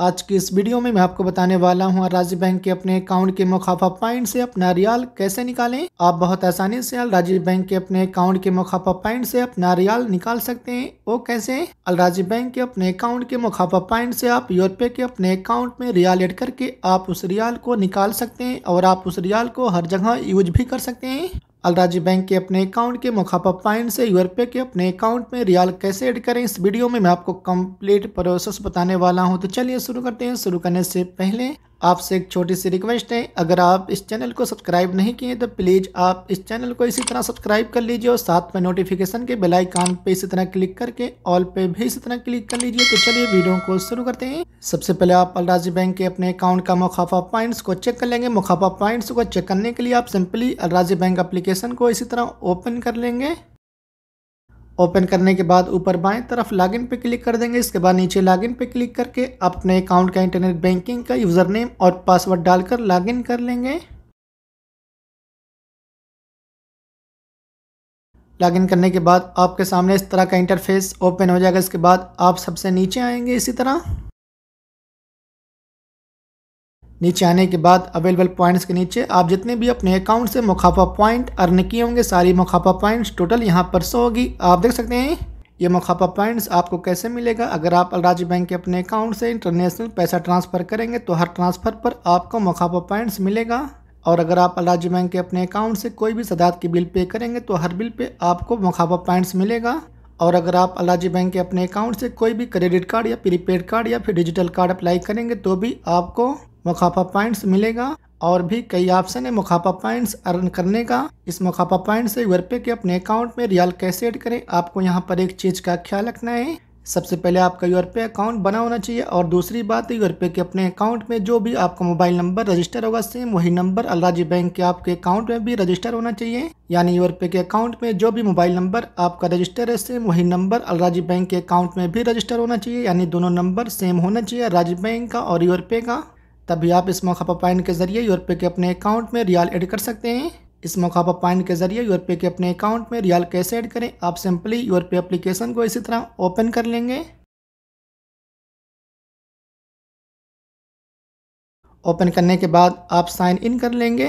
आज की इस वीडियो में मैं आपको बताने वाला हूं राजीव बैंक के अपने अकाउंट के मुखाफा पॉइंट से अपना रियाल कैसे निकालें आप बहुत आसानी से राजीव बैंक के अपने अकाउंट के मुखाफा पॉइंट से अपना रियाल निकाल सकते हैं वो कैसे राजीव बैंक के अपने अकाउंट के मुखाफा पॉइंट से आप यूरोपे के अपने अकाउंट में रियाल एड करके आप उस रियाल को निकाल सकते हैं और आप उस रियाल को हर जगह यूज भी कर सकते हैं अलराजी बैंक के अपने अकाउंट के मुखापा पाइन से यूर पे के अपने अकाउंट में रियाल कैसे ऐड करें इस वीडियो में मैं आपको कंप्लीट प्रोसेस बताने वाला हूं तो चलिए शुरू करते हैं शुरू करने से पहले आपसे एक छोटी सी रिक्वेस्ट है अगर आप इस चैनल को सब्सक्राइब नहीं किए तो प्लीज़ आप इस चैनल को इसी तरह सब्सक्राइब कर लीजिए और साथ में नोटिफिकेशन के बेल आइकन पे इसी तरह क्लिक करके ऑल पे भी इसी तरह क्लिक कर लीजिए तो चलिए वीडियो को शुरू करते हैं सबसे पहले आप अलराजी बैंक के अपने अकाउंट का मुखाफा पॉइंट्स को चेक कर लेंगे मुखाफा पॉइंट्स को चेक करने के लिए आप सिंपली अलराजी बैंक अप्लीकेशन को इसी तरह ओपन कर लेंगे ओपन करने के बाद ऊपर बाएं तरफ लॉगिन पे क्लिक कर देंगे इसके बाद नीचे लॉगिन पे क्लिक करके अपने अकाउंट का इंटरनेट बैंकिंग का यूज़र नेम और पासवर्ड डालकर लॉगिन कर लेंगे लॉगिन करने के बाद आपके सामने इस तरह का इंटरफेस ओपन हो जाएगा इसके बाद आप सबसे नीचे आएंगे इसी तरह नीचे आने के बाद अवेलेबल पॉइंट्स के नीचे आप जितने भी अपने अकाउंट से मुखाफा पॉइंट अर्न किए होंगे सारी मुखाफा पॉइंट्स टोटल यहाँ पर सो होगी आप देख सकते हैं ये मुखाफा पॉइंट्स आपको कैसे मिलेगा अगर आप अलराज बैंक के अपने अकाउंट से इंटरनेशनल पैसा ट्रांसफ़र करेंगे तो हर ट्रांसफ़र पर आपको मुखाफा पॉइंट्स मिलेगा और अगर आप अलराज बैंक के अपने अकाउंट से कोई भी सदात की बिल पे करेंगे तो हर बिल पे आपको मुखाफा पॉइंट्स मिलेगा और अगर आप अलाजी बैंक के अपने अकाउंट से कोई भी क्रेडिट कार्ड या प्रीपेड कार्ड या फिर डिजिटल कार्ड अप्लाई करेंगे तो भी आपको मुखापा पॉइंट्स मिलेगा और भी कई ऑप्शन है मुखापा पॉइंट्स अर्न करने का इस मुखापा पॉइंट से यूरपे पे के अपने अकाउंट में रियल कैसे ऐड करें आपको यहाँ पर एक चीज़ का ख्याल रखना है सबसे पहले आपका यूर पे अकाउंट बना होना चाहिए और दूसरी बात यूर पे के अपने अकाउंट में जो भी आपका मोबाइल नंबर रजिस्टर होगा सेम वही नंबर अलराजी बैंक के आपके अकाउंट में भी रजिस्टर होना चाहिए यानी यूर पे के अकाउंट में जो भी मोबाइल नंबर आपका रजिस्टर है सेम वही नंबर अलराजी बैंक के अकाउंट में भी रजिस्टर होना चाहिए यानी दोनों नंबर सेम होना चाहिए राजी बैंक का और यूर पे का तभी आप इस मौका पर पॉइंट के जरिए यूरोपे के अपने अकाउंट में रियाल ऐड कर सकते हैं इस मौका पर पॉइंट के जरिए यूर पे के अपने अकाउंट में रियाल कैसे ऐड करें आप सिंपली यूरोपे अप्लीकेशन को इसी तरह ओपन कर लेंगे ओपन करने के बाद आप साइन इन कर लेंगे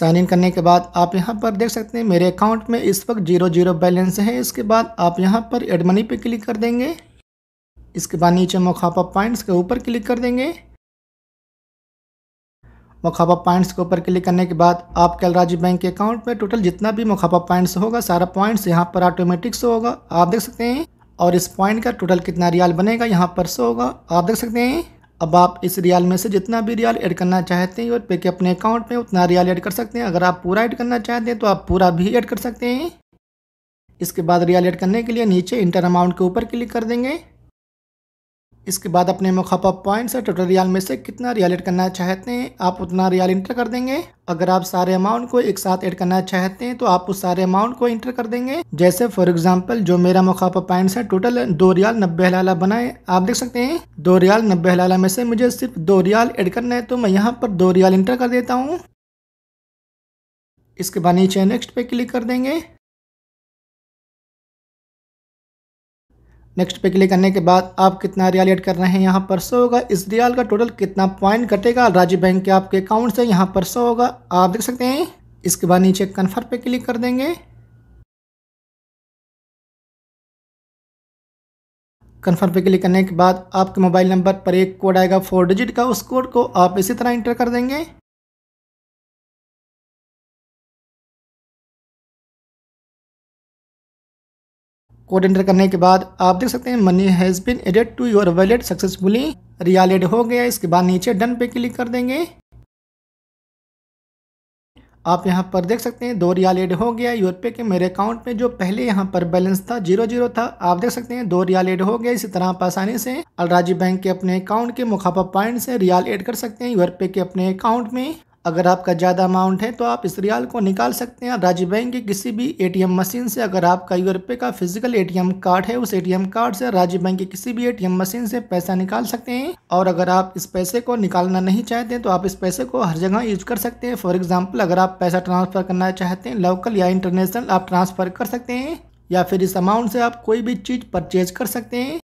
साइन इन करने के बाद आप यहाँ पर देख सकते हैं मेरे अकाउंट में इस वक्त जीरो जीरो बैलेंस है इसके बाद आप यहां पर एड मनी पे क्लिक कर देंगे इसके बाद नीचे मखापा पॉइंट्स के ऊपर क्लिक कर देंगे मखापा पॉइंट्स के ऊपर क्लिक करने के बाद आपके अलराजी बैंक के अकाउंट में टोटल जितना भी मखापा पॉइंट्स होगा सारा पॉइंट्स यहाँ पर ऑटोमेटिक से होगा आप देख सकते हैं और इस पॉइंट का टोटल कितना रियाल बनेगा यहाँ पर सो होगा आप देख सकते हैं अब आप इस रियाल में से जितना भी रियाल ऐड करना चाहते हैं और पे के अपने अकाउंट में उतना रियाल ऐड कर सकते हैं अगर आप पूरा ऐड करना चाहते हैं तो आप पूरा भी ऐड कर सकते हैं इसके बाद रियाल ऐड करने के लिए नीचे इंटर अमाउंट के ऊपर क्लिक कर देंगे इसके बाद अपने मुखापा पॉइंट से टोटल रियाल में से कितना रियालेट करना चाहते हैं आप उतना रियाल इंटर कर देंगे अगर आप सारे अमाउंट को एक साथ ऐड करना चाहते हैं तो आप उस सारे अमाउंट को इंटर कर देंगे जैसे फॉर एग्जांपल जो मेरा मुखापा पॉइंट्स है टोटल दो रियाल नब्बे हलाला बनाए आप देख सकते हैं दो रियाल नब्बे हलाला में से मुझे सिर्फ दो रियाल एड करना है तो मैं यहाँ पर दो रियाल इंटर कर देता हूँ इसके बाद नीचे नेक्स्ट पे क्लिक कर देंगे नेक्स्ट पे क्लिक करने के बाद आप कितना रियाल एड कर रहे हैं यहाँ पर सौ होगा इस रियाल का टोटल कितना पॉइंट कटेगा राजीव बैंक के आपके अकाउंट से यहाँ पर सौ होगा आप देख सकते हैं इसके बाद नीचे कन्फर्म पे क्लिक कर देंगे कन्फर्म पे क्लिक करने के बाद आपके मोबाइल नंबर पर एक कोड आएगा फोर डिजिट का उस कोड को आप इसी तरह इंटर कर देंगे कोड एंटर करने के बाद आप देख सकते हैं money has been added to your wallet successfully रियालेड हो गया इसके बाद नीचे डन पे क्लिक कर देंगे आप यहाँ पर देख सकते हैं दो रियालेड हो गया योर पे के मेरे अकाउंट में जो पहले यहाँ पर बैलेंस था जीरो जीरो था आप देख सकते हैं दो रियालेड हो गया इसी तरह आप आसानी से अलराजी बैंक के अपने अकाउंट के मुखापा पॉइंट से रियाल एड कर सकते हैं योर पे के अपने अकाउंट में अगर आपका ज़्यादा अमाउंट है तो आप इस रियाल को निकाल सकते हैं राज्य बैंक की किसी भी एटीएम मशीन से अगर आपका यूरोपे का फिजिकल एटीएम कार्ड है उस एटीएम कार्ड से राज्य बैंक के किसी भी एटीएम मशीन से पैसा निकाल सकते हैं और अगर आप इस पैसे को निकालना नहीं चाहते तो आप इस पैसे को हर जगह यूज कर सकते हैं फॉर एग्जाम्पल अगर आप पैसा ट्रांसफ़र करना चाहते हैं लोकल या इंटरनेशनल आप ट्रांसफ़र कर सकते हैं या फिर इस अमाउंट से आप कोई भी चीज़ परचेज कर सकते हैं